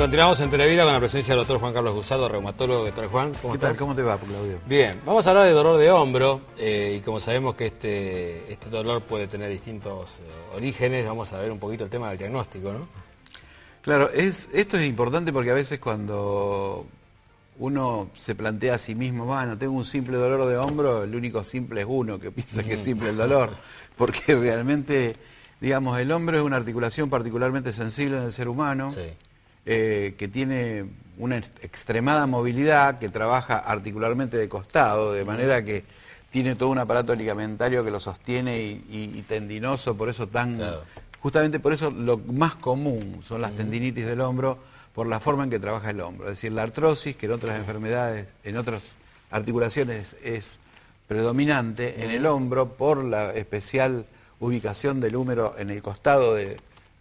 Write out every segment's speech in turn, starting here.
Continuamos en Televida con la presencia del doctor Juan Carlos Gusado, reumatólogo. de tal, Juan? ¿Cómo estás? ¿Cómo te va, Claudio? Bien, vamos a hablar de dolor de hombro eh, y como sabemos que este, este dolor puede tener distintos eh, orígenes, vamos a ver un poquito el tema del diagnóstico, ¿no? Claro, es, esto es importante porque a veces cuando uno se plantea a sí mismo, bueno, ah, tengo un simple dolor de hombro, el único simple es uno que piensa que es simple el dolor, porque realmente, digamos, el hombro es una articulación particularmente sensible en el ser humano. Sí. Eh, que tiene una extremada movilidad, que trabaja articularmente de costado, de manera que tiene todo un aparato ligamentario que lo sostiene y, tendinoso, por eso tan... Justamente por eso lo más común son las tendinitis del hombro, por la forma en que trabaja el hombro. Es decir, la artrosis, que en otras enfermedades, en otras articulaciones es predominante, en el hombro por la especial ubicación del húmero en el costado de,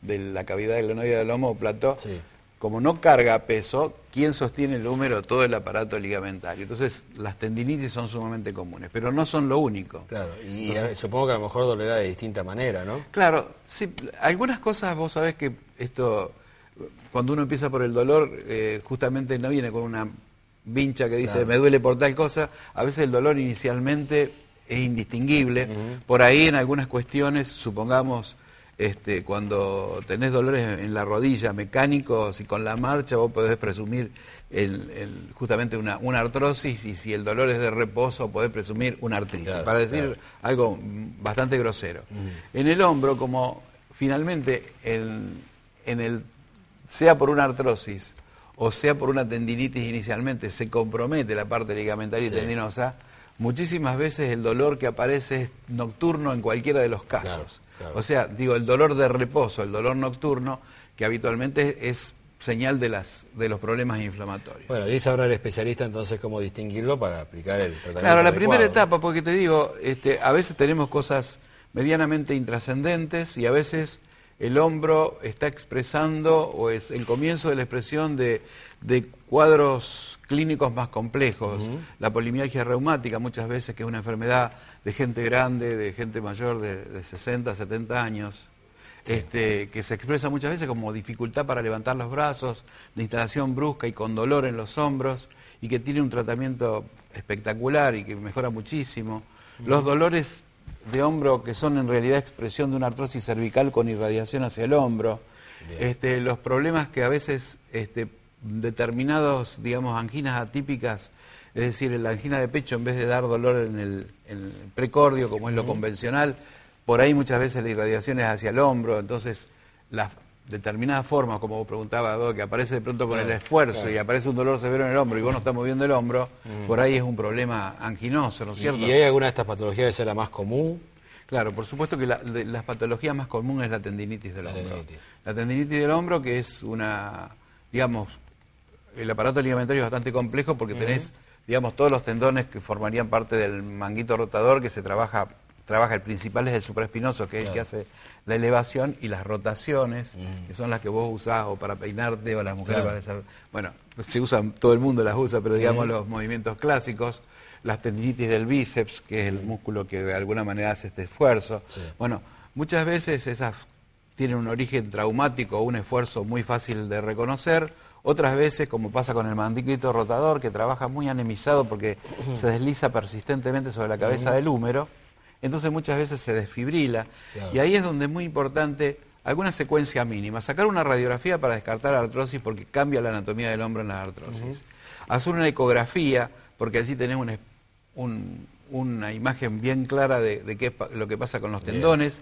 la cavidad glenoidea del homóplato, sí como no carga peso, ¿quién sostiene el húmero? Todo el aparato ligamentario. Entonces, las tendinitis son sumamente comunes, pero no son lo único. Claro, y supongo que a lo mejor dolerá de distinta manera, ¿no? Claro, sí, algunas cosas vos sabés que esto, cuando uno empieza por el dolor, eh, justamente no viene con una vincha que dice me duele por tal cosa, a veces el dolor inicialmente es indistinguible. Por ahí en algunas cuestiones, supongamos, este, cuando tenés dolores en la rodilla, mecánicos, y con la marcha vos podés presumir justamente una, artrosis y si el dolor es de reposo podés presumir una artritis, para decir algo bastante grosero. En el hombro, como finalmente sea por una artrosis o sea por una tendinitis inicialmente, se compromete la parte ligamentaria y tendinosa, muchísimas veces el dolor que aparece es nocturno en cualquiera de los casos. O sea, digo, el dolor de reposo, el dolor nocturno, que habitualmente es señal de, las, de los problemas inflamatorios. Bueno, dice ahora el especialista entonces cómo distinguirlo para aplicar el tratamiento. Claro, la primera etapa, porque te digo, este, a veces tenemos cosas medianamente intrascendentes y a veces el hombro está expresando o es el comienzo de la expresión de, cuadros clínicos más complejos. La polimialgia reumática muchas veces, que es una enfermedad de gente grande, de gente mayor de, de 60, 70 años. Este, que se expresa muchas veces como dificultad para levantar los brazos, de instalación brusca y con dolor en los hombros, y que tiene un tratamiento espectacular y que mejora muchísimo. Los dolores de hombro que son en realidad expresión de una artrosis cervical con irradiación hacia el hombro, este, los problemas que a veces este, determinados, digamos, anginas atípicas, es decir, la angina de pecho en vez de dar dolor en el, precordio como es lo convencional, por ahí muchas veces la irradiación es hacia el hombro, entonces las determinada forma, como preguntaba que aparece de pronto con el esfuerzo y aparece un dolor severo en el hombro y vos no estás moviendo el hombro, mm. por ahí es un problema anginoso, ¿no es cierto? ¿Y hay alguna de estas patologías que sea la más común? Claro, por supuesto que la, patología más común es la tendinitis del hombro. La tendinitis del hombro que es una, digamos, el aparato ligamentario es bastante complejo porque tenés, digamos, todos los tendones que formarían parte del manguito rotador que se trabaja trabaja, el principal es el supraespinoso, que es el que hace la elevación y las rotaciones, mm. que son las que vos usás o para peinarte o las mujeres para Bueno, se usan, todo el mundo las usa, pero mm. digamos los movimientos clásicos, las tendinitis del bíceps, que es el mm. músculo que de alguna manera hace este esfuerzo. Bueno, muchas veces esas tienen un origen traumático, o un esfuerzo muy fácil de reconocer. Otras veces, como pasa con el mandíbulo rotador, que trabaja muy anemizado porque se desliza persistentemente sobre la cabeza del húmero entonces muchas veces se desfibrila. Y ahí es donde es muy importante alguna secuencia mínima. Sacar una radiografía para descartar la artrosis porque cambia la anatomía del hombro en la artrosis. Hacer una ecografía porque así tenés una imagen bien clara de, qué es lo que pasa con los tendones.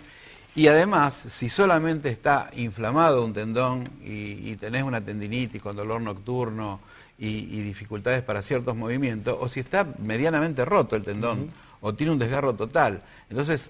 Y además, si solamente está inflamado un tendón y, tenés una tendinitis con dolor nocturno y, dificultades para ciertos movimientos, o si está medianamente roto el tendón, o tiene un desgarro total. Entonces,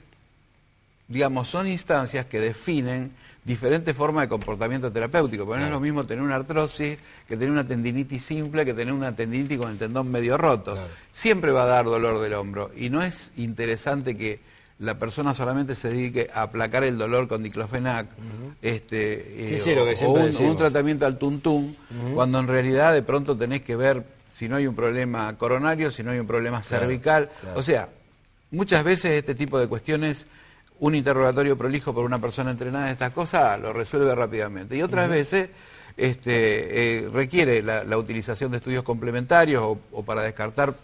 digamos, son instancias que definen diferentes formas de comportamiento terapéutico. Porque no es lo mismo tener una artrosis que tener una tendinitis simple que tener una tendinitis con el tendón medio roto. Siempre va a dar dolor del hombro. Y no es interesante que la persona solamente se dedique a aplacar el dolor con diclofenac este, eh, o un, tratamiento al tuntún, cuando en realidad de pronto tenés que ver si no hay un problema coronario, si no hay un problema cervical. O sea, muchas veces este tipo de cuestiones, un interrogatorio prolijo por una persona entrenada en estas cosas lo resuelve rápidamente. Y otras veces este, eh, requiere la, utilización de estudios complementarios o para descartar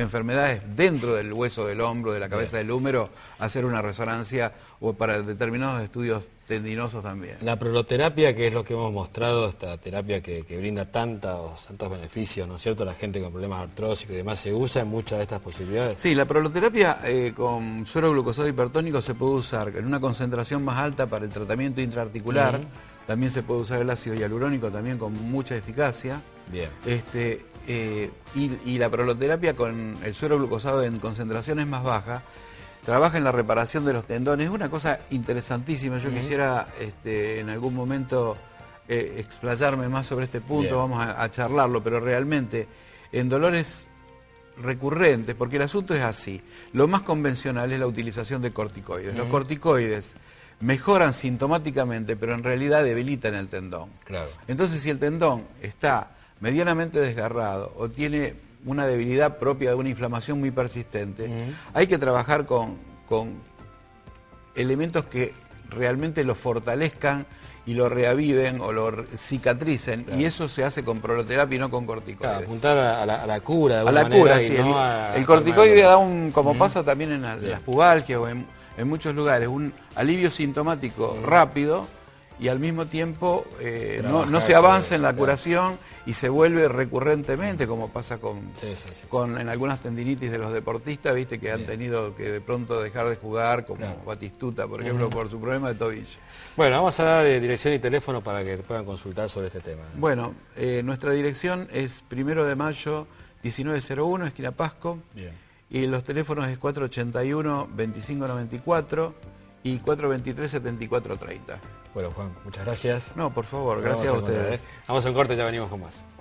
enfermedades dentro del hueso del hombro, de la cabeza del húmero, hacer una resonancia o para determinados estudios tendinosos también. La proloterapia, que es lo que hemos mostrado, esta terapia que, brinda tantos, tantos beneficios, ¿no es cierto?, a la gente con problemas artrósicos y demás, ¿se usa en muchas de estas posibilidades? Sí, la proloterapia eh, con suero glucosado hipertónico se puede usar en una concentración más alta para el tratamiento intraarticular. También se puede usar el ácido hialurónico también con mucha eficacia. Bien. Este, eh, y, la proloterapia con el suero glucosado en concentraciones más bajas trabaja en la reparación de los tendones. Es una cosa interesantísima. Yo quisiera este, en algún momento eh, explayarme más sobre este punto, vamos a, charlarlo, pero realmente en dolores recurrentes, porque el asunto es así, lo más convencional es la utilización de corticoides. Los corticoides mejoran sintomáticamente, pero en realidad debilitan el tendón. Claro. Entonces, si el tendón está medianamente desgarrado o tiene una debilidad propia de una inflamación muy persistente, hay que trabajar con, elementos que realmente lo fortalezcan y lo reaviven o lo cicatricen. Y eso se hace con proloterapia y no con corticoides. apuntar a la, cura. a la cura, sí. el, corticoide da un, como pasa también en las, pubalgias o en, muchos lugares, un alivio sintomático rápido y al mismo tiempo eh, no, se avanza en la curación y se vuelve recurrentemente, como pasa con, en algunas tendinitis de los deportistas, viste que han tenido que de pronto dejar de jugar, como Batistuta, por ejemplo, por su problema de tobillo. Bueno, vamos a dar eh, dirección y teléfono para que puedan consultar sobre este tema. Bueno, eh, nuestra dirección es primero de mayo 1901, esquina Pasco, y los teléfonos es 481-2594 y 423-7430. Bueno, Juan, muchas gracias. No, por favor, gracias a, ustedes. ¿eh? Vamos a un corte, ya venimos con más.